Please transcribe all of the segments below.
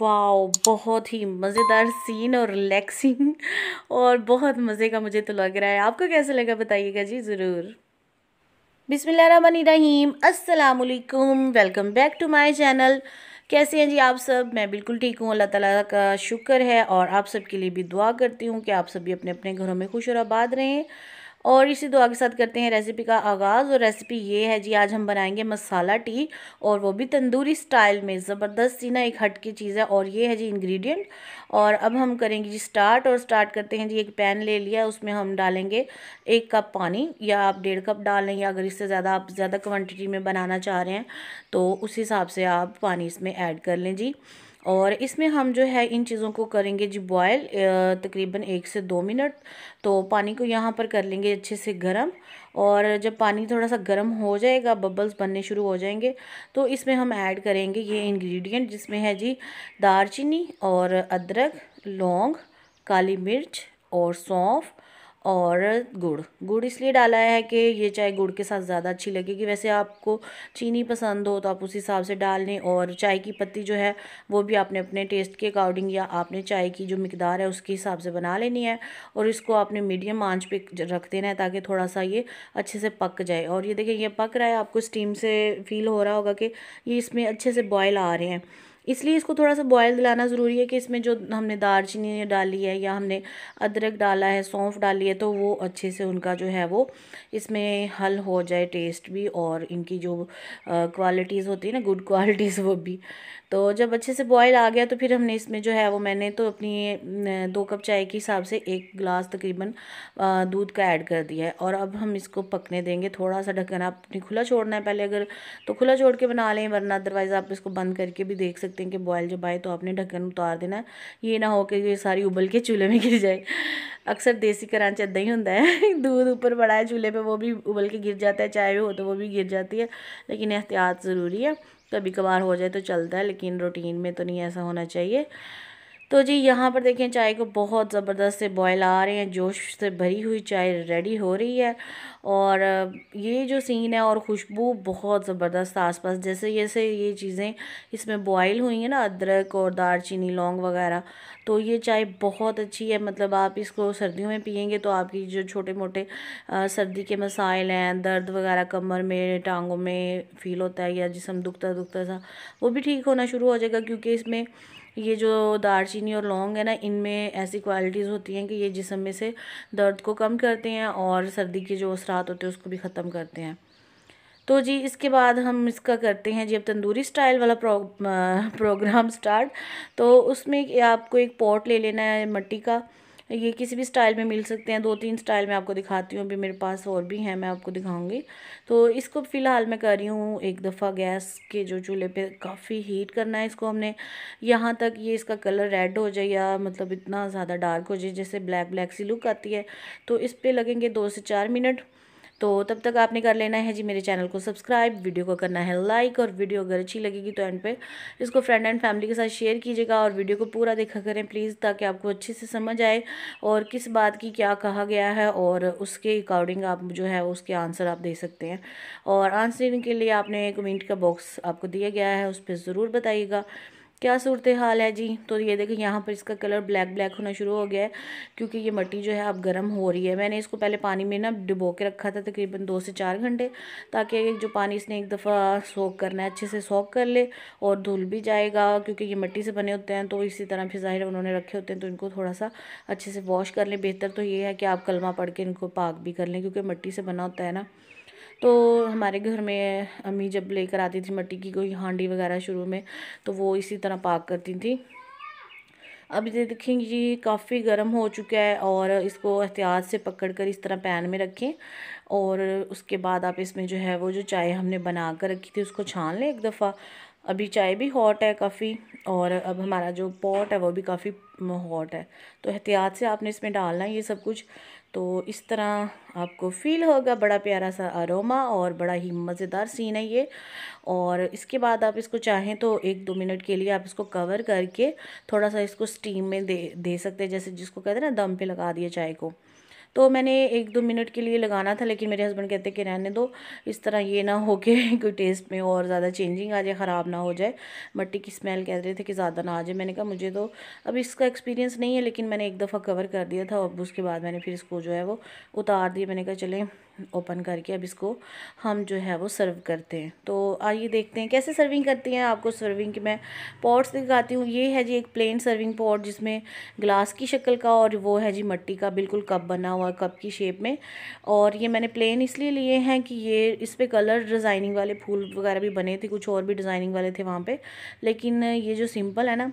wow बहुत ही मज़ेदार scene और रिलैक्सिंग और बहुत मज़े का मुझे तो लग रहा है आपको कैसा लगा बताइएगा जी ज़रूर रहीम असलकुम welcome back to my channel कैसे हैं जी आप सब मैं बिल्कुल ठीक हूँ अल्लाह ताला का शुक्र है और आप सबके लिए भी दुआ करती हूँ कि आप सभी अपने अपने घरों में खुश और आबाद रहें और इसी दुआ के साथ करते हैं रेसिपी का आगाज़ और रेसिपी ये है जी आज हम बनाएंगे मसाला टी और वो भी तंदूरी स्टाइल में ज़बरदस्त सी ना एक हट की चीज़ है और ये है जी इंग्रेडिएंट और अब हम करेंगे जी स्टार्ट और स्टार्ट करते हैं जी एक पैन ले लिया उसमें हम डालेंगे एक कप पानी या आप डेढ़ कप डाल लें या अगर इससे ज़्यादा आप ज़्यादा क्वान्टिटी में बनाना चाह रहे हैं तो उस हिसाब से आप पानी इसमें ऐड कर लें जी और इसमें हम जो है इन चीज़ों को करेंगे जी बॉयल तकरीबन एक से दो मिनट तो पानी को यहाँ पर कर लेंगे अच्छे से गर्म और जब पानी थोड़ा सा गर्म हो जाएगा बबल्स बनने शुरू हो जाएंगे तो इसमें हम ऐड करेंगे ये इंग्रेडिएंट जिसमें है जी दारचीनी और अदरक लौंग काली मिर्च और सौंफ और गुड़ गुड़ इसलिए डाला है कि ये चाय गुड़ के साथ ज़्यादा अच्छी लगेगी वैसे आपको चीनी पसंद हो तो आप उस हिसाब से डाल लें और चाय की पत्ती जो है वो भी आपने अपने टेस्ट के अकॉर्डिंग या आपने चाय की जो मकदार है उसके हिसाब से बना लेनी है और इसको आपने मीडियम आंच पे रख देना है ताकि थोड़ा सा ये अच्छे से पक जाए और ये देखिए ये पक रहा है आपको स्टीम से फील हो रहा होगा कि ये इसमें अच्छे से बॉयल आ रहे हैं इसलिए इसको थोड़ा सा बॉयल दिलाना ज़रूरी है कि इसमें जो हमने दारचीनी डाली है या हमने अदरक डाला है सौंफ डाली है तो वो अच्छे से उनका जो है वो इसमें हल हो जाए टेस्ट भी और इनकी जो क्वालिटीज़ होती है ना गुड क्वालिटीज़ वो भी तो जब अच्छे से बॉयल आ गया तो फिर हमने इसमें जो है वो मैंने तो अपनी दो कप चाय के हिसाब से एक गिलास तकरीबन दूध का ऐड कर दिया है और अब हम इसको पकने देंगे थोड़ा सा ढक्कन आपने खुला छोड़ना है पहले अगर तो खुला छोड़ के बना लें वरना अदरवाइज़ आप इसको बंद करके भी देख सकते हैं कि बॉयल जब आए तो आपने ढक्कन उतार देना है ये ना हो कि ये सारी उबल के चूल्हे में गिर जाए अक्सर देसी करांच इदा ही होंगे है दूध ऊपर बड़ा है चूल्हे पर वो भी उबल के गिर जाता है चाय भी हो तो वो भी गिर जाती है लेकिन एहतियात ज़रूरी है कभी कभार हो जाए तो चलता है लेकिन रूटीन में तो नहीं ऐसा होना चाहिए तो जी यहाँ पर देखें चाय को बहुत ज़बरदस्त से बॉयल आ रहे हैं जोश से भरी हुई चाय रेडी हो रही है और ये जो सीन है और खुशबू बहुत ज़बरदस्त आसपास जैसे जैसे ये चीज़ें इसमें बॉयल हुई हैं ना अदरक और दालचीनी लौंग वगैरह तो ये चाय बहुत अच्छी है मतलब आप इसको सर्दियों में पियेंगे तो आपकी जो छोटे मोटे सर्दी के मसाइल हैं दर्द वगैरह कमर में टांगों में फील होता है या जिसम दुखता दुखता सा वो भी ठीक होना शुरू हो जाएगा क्योंकि इसमें ये जो दालचीनी और लौंग है ना इनमें ऐसी क्वालिटीज़ होती हैं कि ये जिसम में से दर्द को कम करते हैं और सर्दी के जो असरात होते हैं उसको भी ख़त्म करते हैं तो जी इसके बाद हम इसका करते हैं जी अब तंदूरी स्टाइल वाला प्रो, प्रोग्राम स्टार्ट तो उसमें आपको एक पॉट ले लेना है मट्टी का ये किसी भी स्टाइल में मिल सकते हैं दो तीन स्टाइल में आपको दिखाती हूँ अभी मेरे पास और भी हैं मैं आपको दिखाऊंगी तो इसको फ़िलहाल मैं कर रही हूँ एक दफ़ा गैस के जो चूल्हे पे काफ़ी हीट करना है इसको हमने यहाँ तक ये इसका कलर रेड हो जाए या मतलब इतना ज़्यादा डार्क हो जाए जैसे ब्लैक ब्लैक सी लुक आती है तो इस पर लगेंगे दो से चार मिनट तो तब तक आपने कर लेना है जी मेरे चैनल को सब्सक्राइब वीडियो को करना है लाइक और वीडियो अगर अच्छी लगेगी तो एंड पे इसको फ्रेंड एंड फैमिली के साथ शेयर कीजिएगा और वीडियो को पूरा देखा करें प्लीज़ ताकि आपको अच्छे से समझ आए और किस बात की क्या कहा गया है और उसके अकॉर्डिंग आप जो है उसके आंसर आप दे सकते हैं और आंसरिंग के लिए आपने कमेंट का बॉक्स आपको दिया गया है उस पर ज़रूर बताइएगा क्या सूरत हाल है जी तो ये देखिए यहाँ पर इसका कलर ब्लैक ब्लैक होना शुरू हो गया है क्योंकि ये मट्टी जो है अब गर्म हो रही है मैंने इसको पहले पानी में ना डुबो के रखा था तकरीबन दो से चार घंटे ताकि जो पानी इसने एक दफ़ा सोख करना है अच्छे से सोख कर ले और धुल भी जाएगा क्योंकि ये मट्टी से बने होते हैं तो इसी तरह फिर ज़ाहिर उन्होंने रखे होते हैं तो इनको थोड़ा सा अच्छे से वॉश कर लें बेहतर तो ये है कि आप कलमा पढ़ के इनको पाक भी कर लें क्योंकि मट्टी से बना होता है ना तो हमारे घर में अम्मी जब लेकर आती थी मट्टी की कोई हांडी वगैरह शुरू में तो वो इसी तरह पाक करती थी अब ये देखें ये काफ़ी गर्म हो चुका है और इसको एहतियात से पकड़ कर इस तरह पैन में रखें और उसके बाद आप इसमें जो है वो जो चाय हमने बना कर रखी थी उसको छान लें एक दफ़ा अभी चाय भी हॉट है काफ़ी और अब हमारा जो पॉट है वो भी काफ़ी हॉट है तो एहतियात से आपने इसमें डालना है ये सब कुछ तो इस तरह आपको फील होगा बड़ा प्यारा सा अरोमा और बड़ा ही मज़ेदार सीन है ये और इसके बाद आप इसको चाहें तो एक दो मिनट के लिए आप इसको कवर करके थोड़ा सा इसको स्टीम में दे दे सकते हैं जैसे जिसको कहते हैं ना दम पे लगा दिया चाय को तो मैंने एक दो मिनट के लिए लगाना था लेकिन मेरे हस्बैंड कहते कि रहने दो इस तरह ये ना हो के कोई टेस्ट में और ज़्यादा चेंजिंग आ जाए ख़राब ना हो जाए मट्टी की स्मेल कह रहे थे कि ज़्यादा ना आ जाए मैंने कहा मुझे तो अब इसका एक्सपीरियंस नहीं है लेकिन मैंने एक दफ़ा कवर कर दिया था अब उसके बाद मैंने फिर इसको जो है वो उतार दिया मैंने कहा चले ओपन करके अब इसको हम जो है वो सर्व करते हैं तो आइए देखते हैं कैसे सर्विंग करती हैं आपको सर्विंग की मैं पॉट्स दिखाती हूँ ये है जी एक प्लेन सर्विंग पॉट जिसमें ग्लास की शक्ल का और वो है जी मट्टी का बिल्कुल कप बना हुआ कप की शेप में और ये मैंने प्लेन इसलिए लिए हैं कि ये इस पर कलर डिज़ाइनिंग वाले फूल वगैरह भी बने थे कुछ और भी डिज़ाइनिंग वाले थे वहाँ पर लेकिन ये जो सिंपल है ना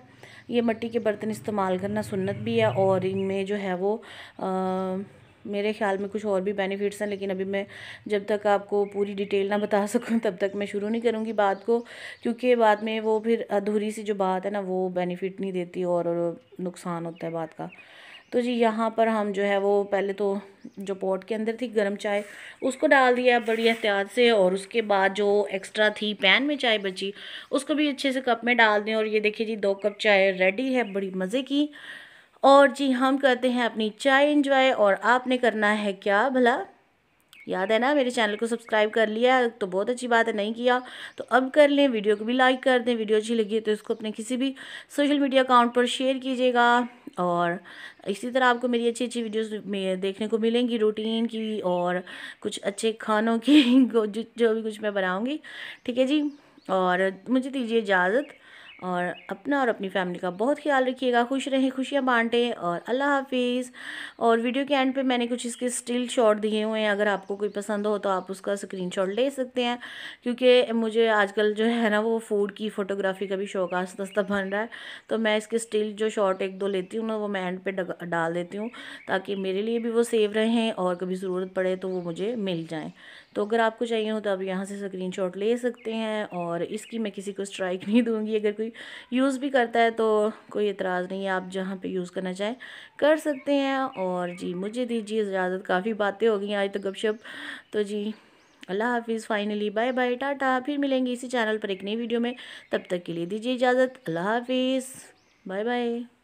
ये मट्टी के बर्तन इस्तेमाल करना सुन्नत भी है और इनमें जो है वो आ, मेरे ख्याल में कुछ और भी बेनिफिट्स हैं लेकिन अभी मैं जब तक आपको पूरी डिटेल ना बता सकूँ तब तक मैं शुरू नहीं करूँगी बात को क्योंकि बाद में वो फिर अधूरी सी जो बात है ना वो बेनिफिट नहीं देती और नुकसान होता है बात का तो जी यहाँ पर हम जो है वो पहले तो जो पॉट के अंदर थी गर्म चाय उसको डाल दिया बड़ी एहतियात से और उसके बाद जो एक्स्ट्रा थी पैन में चाय बची उसको भी अच्छे से कप में डाल दें और ये देखिए जी दो कप चाय रेडी है बड़ी मज़े की और जी हम करते हैं अपनी चाय इन्जॉय और आपने करना है क्या भला याद है ना मेरे चैनल को सब्सक्राइब कर लिया तो बहुत अच्छी बात है नहीं किया तो अब कर लें वीडियो को भी लाइक कर दें वीडियो अच्छी लगी है तो इसको अपने किसी भी सोशल मीडिया अकाउंट पर शेयर कीजिएगा और इसी तरह आपको मेरी अच्छी अच्छी वीडियोस में देखने को मिलेंगी रूटीन की और कुछ अच्छे खानों की जो, जो भी कुछ मैं बनाऊँगी ठीक है जी और मुझे दीजिए इजाज़त और अपना और अपनी फैमिली का बहुत ख्याल रखिएगा खुश रहें खुशियाँ बांटें और अल्लाह हाफिज़ और वीडियो के एंड पे मैंने कुछ इसके स्टिल शॉट दिए हुए हैं अगर आपको कोई पसंद हो तो आप उसका स्क्रीनशॉट ले सकते हैं क्योंकि मुझे आजकल जो है ना वो फूड की फ़ोटोग्राफी का भी शौक आस्ता आस्ता बन रहा है तो मैं इसके स्टिल जो शॉट एक दो लेती हूँ ना वो मैं एंड पे डाल देती हूँ ताकि मेरे लिए भी वो सेव रहें और कभी ज़रूरत पड़े तो वो मुझे मिल जाएँ तो अगर आपको चाहिए हो तो आप यहाँ से स्क्रीन ले सकते हैं और इसकी मैं किसी को स्ट्राइक नहीं दूँगी अगर कोई यूज़ भी करता है तो कोई एतराज़ नहीं है आप जहाँ पर यूज़ करना चाहें कर सकते हैं और जी मुझे दीजिए इजाज़त काफ़ी बातें हो गई आज तो गपशप तो जी अल्लाह हाफिज़ फ़ाइनली बाय बाय टाटा फिर मिलेंगे इसी चैनल पर एक नई वीडियो में तब तक के लिए दीजिए इजाज़त अल्लाह हाफिज़ बाय बाय